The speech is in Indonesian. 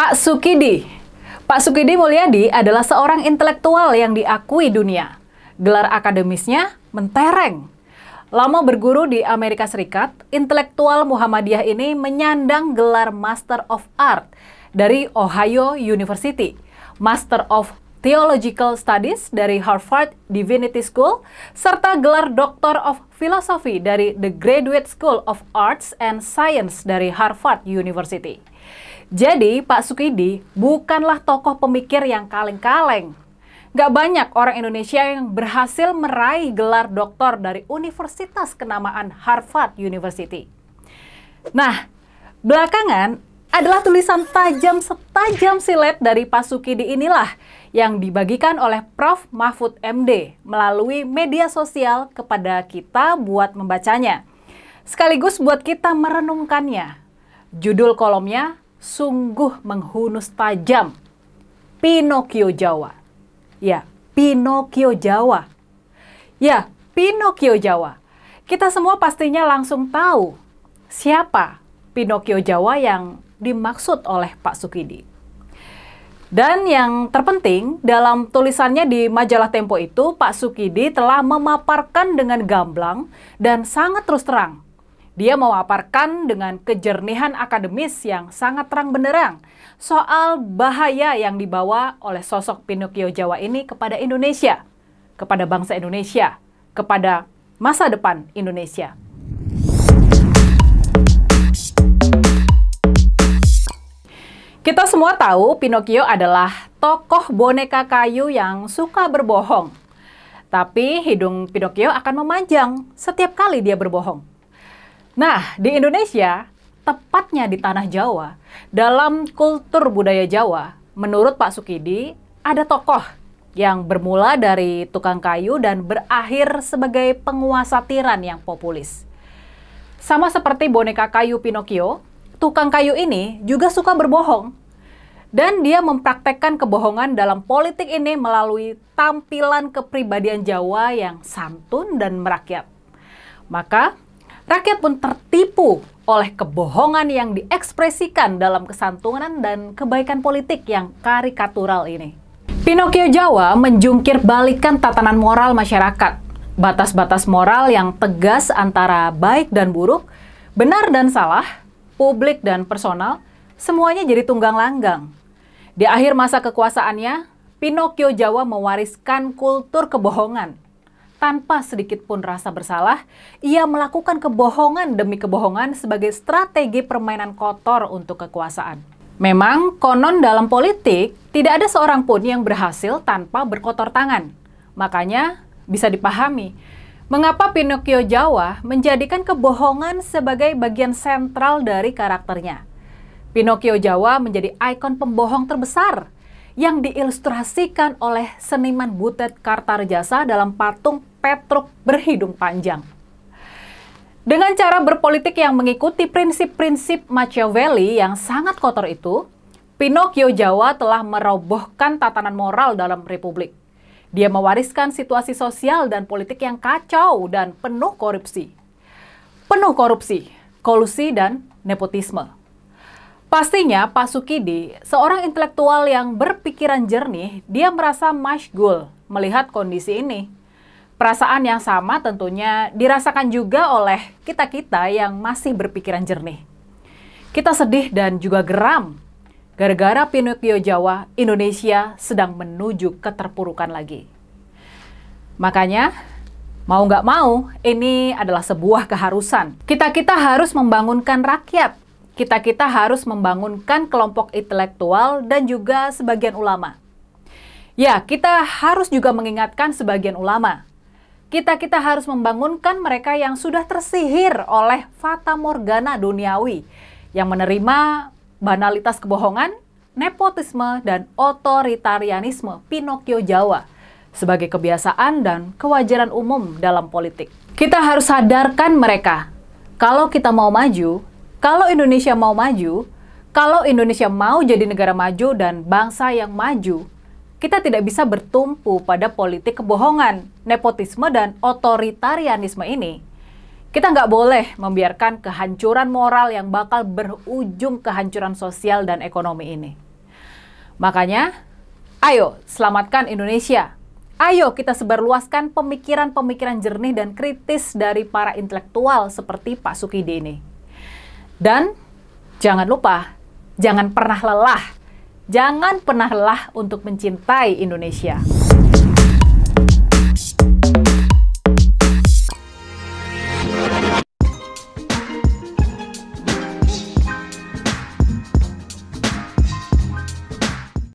Pak Sukidi. Pak Sukidi Mulyadi adalah seorang intelektual yang diakui dunia. Gelar akademisnya mentereng. Lama berguru di Amerika Serikat, intelektual Muhammadiyah ini menyandang gelar Master of Art dari Ohio University, Master of Theological Studies dari Harvard Divinity School, serta gelar Doctor of Philosophy dari The Graduate School of Arts and Science dari Harvard University. Jadi Pak Sukidi bukanlah tokoh pemikir yang kaleng-kaleng. Gak banyak orang Indonesia yang berhasil meraih gelar doktor dari universitas kenamaan Harvard University. Nah, belakangan adalah tulisan tajam setajam silet dari Pak Sukidi inilah yang dibagikan oleh Prof. Mahfud MD melalui media sosial kepada kita buat membacanya. Sekaligus buat kita merenungkannya. Judul kolomnya, sungguh menghunus tajam. Pinocchio Jawa. Ya, Pinocchio Jawa. Ya, Pinocchio Jawa. Kita semua pastinya langsung tahu siapa Pinocchio Jawa yang dimaksud oleh Pak Sukidi. Dan yang terpenting, dalam tulisannya di majalah Tempo itu, Pak Sukidi telah memaparkan dengan gamblang dan sangat terus terang dia memaparkan dengan kejernihan akademis yang sangat terang benderang soal bahaya yang dibawa oleh sosok Pinocchio Jawa ini kepada Indonesia, kepada bangsa Indonesia, kepada masa depan Indonesia. Kita semua tahu Pinocchio adalah tokoh boneka kayu yang suka berbohong. Tapi hidung Pinocchio akan memanjang setiap kali dia berbohong. Nah, di Indonesia, tepatnya di tanah Jawa, dalam kultur budaya Jawa, menurut Pak Sukidi, ada tokoh yang bermula dari tukang kayu dan berakhir sebagai penguasa tiran yang populis. Sama seperti boneka kayu Pinocchio, tukang kayu ini juga suka berbohong. Dan dia mempraktekkan kebohongan dalam politik ini melalui tampilan kepribadian Jawa yang santun dan merakyat. Maka, Rakyat pun tertipu oleh kebohongan yang diekspresikan dalam kesantunan dan kebaikan politik yang karikatural ini. Pinocchio Jawa menjungkir balikan tatanan moral masyarakat. Batas-batas moral yang tegas antara baik dan buruk, benar dan salah, publik dan personal, semuanya jadi tunggang langgang. Di akhir masa kekuasaannya, Pinocchio Jawa mewariskan kultur kebohongan tanpa sedikit pun rasa bersalah, ia melakukan kebohongan demi kebohongan sebagai strategi permainan kotor untuk kekuasaan. Memang, konon dalam politik, tidak ada seorang pun yang berhasil tanpa berkotor tangan. Makanya, bisa dipahami, mengapa Pinocchio Jawa menjadikan kebohongan sebagai bagian sentral dari karakternya. Pinocchio Jawa menjadi ikon pembohong terbesar yang diilustrasikan oleh seniman Butet Kartarjasa dalam patung Petruk berhidung panjang. Dengan cara berpolitik yang mengikuti prinsip-prinsip Machiavelli yang sangat kotor itu, Pinocchio Jawa telah merobohkan tatanan moral dalam republik. Dia mewariskan situasi sosial dan politik yang kacau dan penuh korupsi. Penuh korupsi, kolusi, dan nepotisme. Pastinya Pak Sukidi, seorang intelektual yang berpikiran jernih, dia merasa mashgul melihat kondisi ini. Perasaan yang sama tentunya dirasakan juga oleh kita-kita yang masih berpikiran jernih. Kita sedih dan juga geram. Gara-gara Pinocchio Jawa, Indonesia sedang menuju keterpurukan lagi. Makanya, mau nggak mau, ini adalah sebuah keharusan. Kita-kita harus membangunkan rakyat. Kita-kita harus membangunkan kelompok intelektual dan juga sebagian ulama. Ya, kita harus juga mengingatkan sebagian ulama kita-kita harus membangunkan mereka yang sudah tersihir oleh fata morgana duniawi yang menerima banalitas kebohongan, nepotisme, dan otoritarianisme Pinocchio Jawa sebagai kebiasaan dan kewajaran umum dalam politik. Kita harus sadarkan mereka kalau kita mau maju, kalau Indonesia mau maju, kalau Indonesia mau jadi negara maju dan bangsa yang maju, kita tidak bisa bertumpu pada politik kebohongan, nepotisme, dan otoritarianisme ini. Kita nggak boleh membiarkan kehancuran moral yang bakal berujung kehancuran sosial dan ekonomi ini. Makanya, ayo selamatkan Indonesia. Ayo kita sebarluaskan pemikiran-pemikiran jernih dan kritis dari para intelektual seperti Pak Sukidi ini. Dan jangan lupa, jangan pernah lelah Jangan pernah lelah untuk mencintai Indonesia.